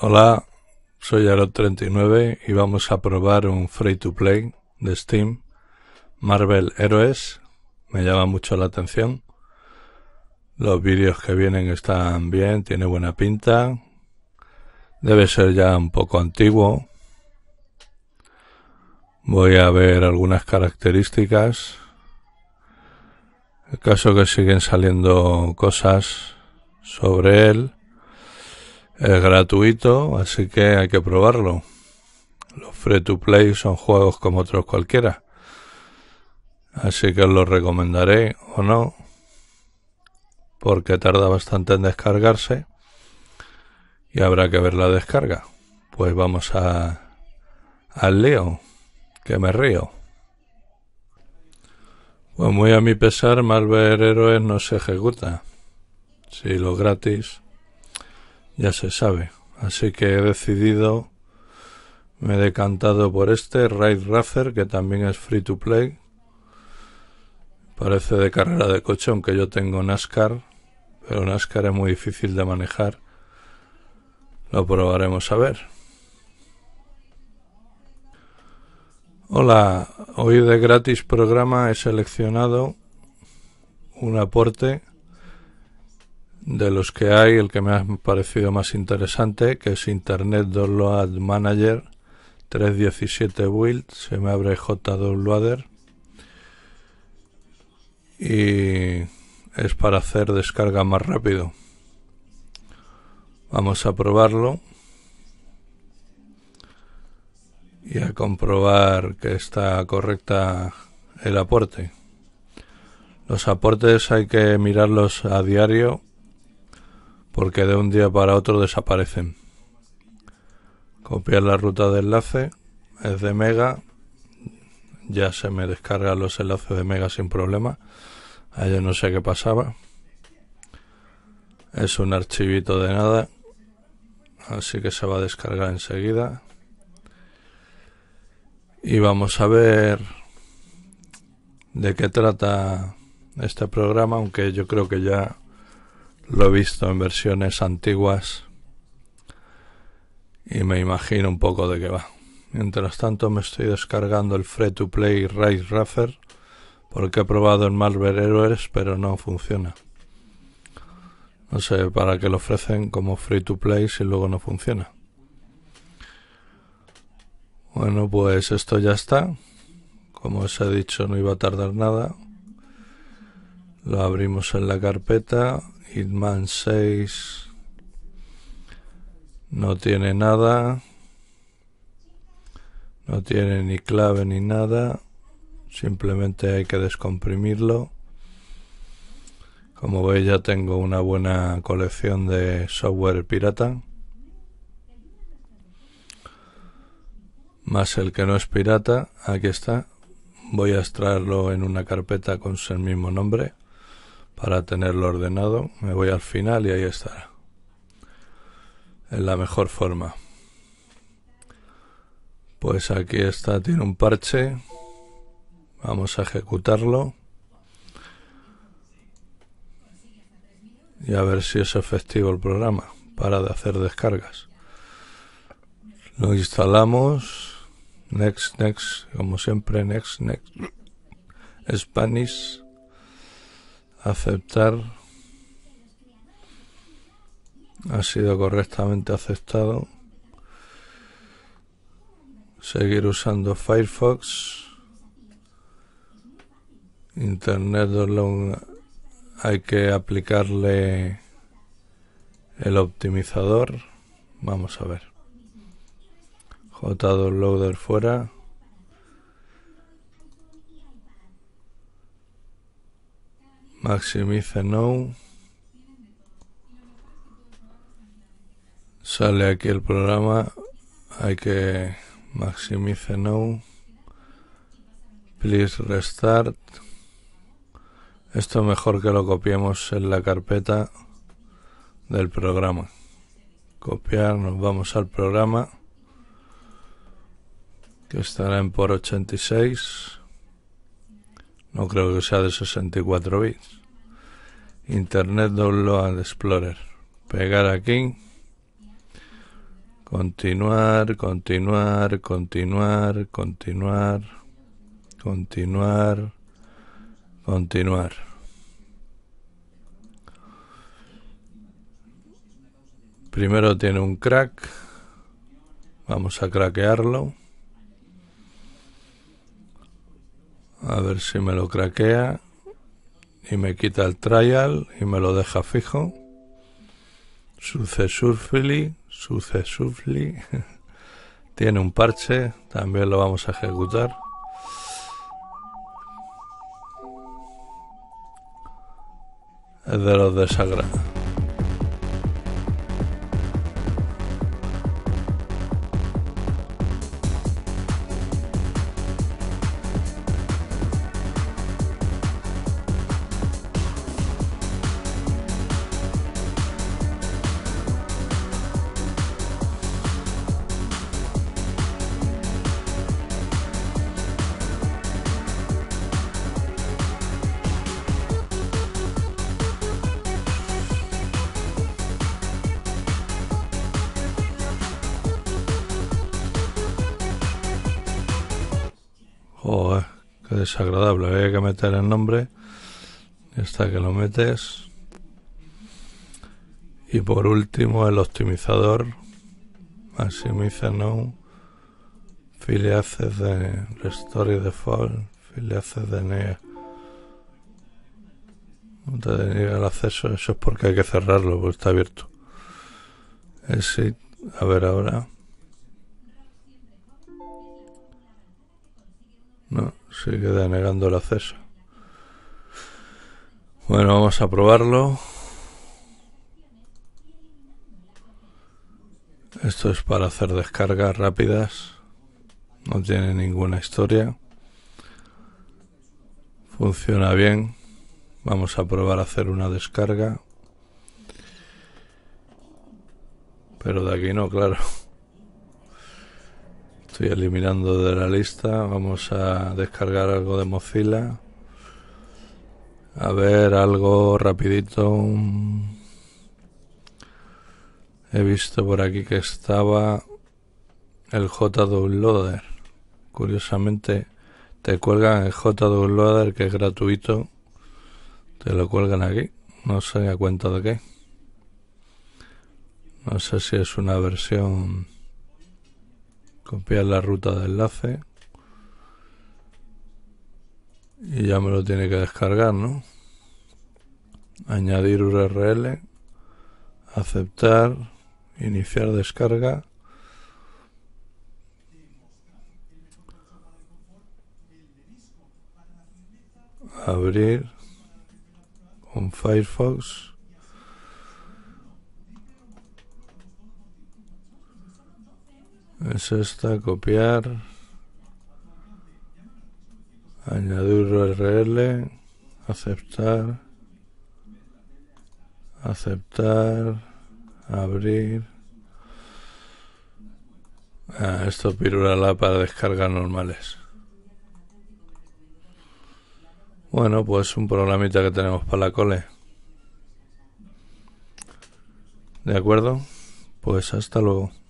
Hola, soy Arot39 y vamos a probar un free to play de Steam, Marvel Heroes. Me llama mucho la atención. Los vídeos que vienen están bien, tiene buena pinta. Debe ser ya un poco antiguo. Voy a ver algunas características. El caso que siguen saliendo cosas sobre él. Es gratuito, así que hay que probarlo. Los free to play son juegos como otros cualquiera. Así que os lo recomendaré o no, porque tarda bastante en descargarse y habrá que ver la descarga. Pues vamos a al lío, que me río. Pues muy a mi pesar, Malver Héroes no se ejecuta. Si lo gratis ya se sabe. Así que he decidido, me he decantado por este, Raid Racer, que también es free to play. Parece de carrera de coche, aunque yo tengo NASCAR, pero NASCAR es muy difícil de manejar. Lo probaremos a ver. Hola, hoy de gratis programa he seleccionado un aporte de los que hay, el que me ha parecido más interesante, que es Internet Download Manager 317 Build, se me abre JDownloader y es para hacer descarga más rápido. Vamos a probarlo y a comprobar que está correcta el aporte. Los aportes hay que mirarlos a diario porque de un día para otro desaparecen. Copiar la ruta de enlace es de Mega. Ya se me descargan los enlaces de Mega sin problema. Ayer no sé qué pasaba. Es un archivito de nada. Así que se va a descargar enseguida. Y vamos a ver de qué trata este programa, aunque yo creo que ya lo he visto en versiones antiguas y me imagino un poco de qué va. Mientras tanto me estoy descargando el Free to Play Rise Raffer porque he probado en Marvel Heroes pero no funciona. No sé para qué lo ofrecen como Free to Play si luego no funciona. Bueno, pues esto ya está. Como os he dicho, no iba a tardar nada. Lo abrimos en la carpeta. Hitman 6 no tiene nada. No tiene ni clave ni nada. Simplemente hay que descomprimirlo. Como veis ya tengo una buena colección de software pirata. Más el que no es pirata. Aquí está. Voy a extraerlo en una carpeta con el mismo nombre para tenerlo ordenado. Me voy al final y ahí estará. En la mejor forma. Pues aquí está, tiene un parche. Vamos a ejecutarlo. Y a ver si es efectivo el programa para de hacer descargas. Lo instalamos. Next, next, como siempre, next, next. Spanish aceptar ha sido correctamente aceptado. Seguir usando Firefox, Internet hay que aplicarle el optimizador. Vamos a ver. Loader fuera. maximice no Sale aquí el programa. Hay que maximice no Please restart. Esto mejor que lo copiemos en la carpeta del programa. Copiar, nos vamos al programa que estará en por 86. No creo que sea de 64 bits. Internet Download Explorer. Pegar aquí. Continuar, continuar, continuar, continuar, continuar, continuar. Primero tiene un crack. Vamos a craquearlo. A ver si me lo craquea y me quita el trial y me lo deja fijo. Sucesurfly, Sucesurfly, Tiene un parche, también lo vamos a ejecutar. Es de los desagradables Oh, qué desagradable. Había que meter el nombre. Está que lo metes. Y por último, el optimizador. Maximiza no. Filiaces de Restore Default. Filiaces de NEA. No te deniega el acceso. Eso es porque hay que cerrarlo, porque está abierto. Exit. A ver ahora. Se queda negando el acceso. Bueno, vamos a probarlo. Esto es para hacer descargas rápidas. No tiene ninguna historia. Funciona bien. Vamos a probar a hacer una descarga. Pero de aquí no, claro eliminando de la lista. Vamos a descargar algo de Mozilla. A ver, algo rapidito. He visto por aquí que estaba el JDownloader. Curiosamente, te cuelgan el JDownloader que es gratuito. Te lo cuelgan aquí. No sé a cuenta de qué. No sé si es una versión copiar la ruta de enlace y ya me lo tiene que descargar, ¿no? Añadir URL, aceptar, iniciar descarga. Abrir con Firefox. es esta, copiar, añadir URL, aceptar, aceptar, abrir. Ah, esto esto la para descargas normales. Bueno, pues un programita que tenemos para la cole. ¿De acuerdo? Pues hasta luego.